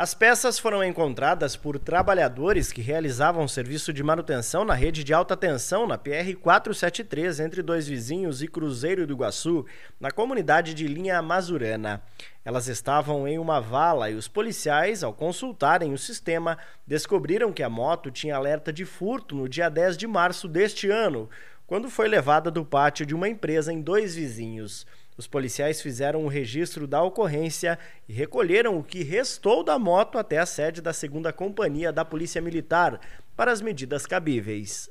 As peças foram encontradas por trabalhadores que realizavam serviço de manutenção na rede de alta tensão na PR 473 entre Dois Vizinhos e Cruzeiro do Iguaçu, na comunidade de Linha Amazurana. Elas estavam em uma vala e os policiais, ao consultarem o sistema, descobriram que a moto tinha alerta de furto no dia 10 de março deste ano, quando foi levada do pátio de uma empresa em Dois Vizinhos. Os policiais fizeram o um registro da ocorrência e recolheram o que restou da moto até a sede da segunda companhia da Polícia Militar para as medidas cabíveis.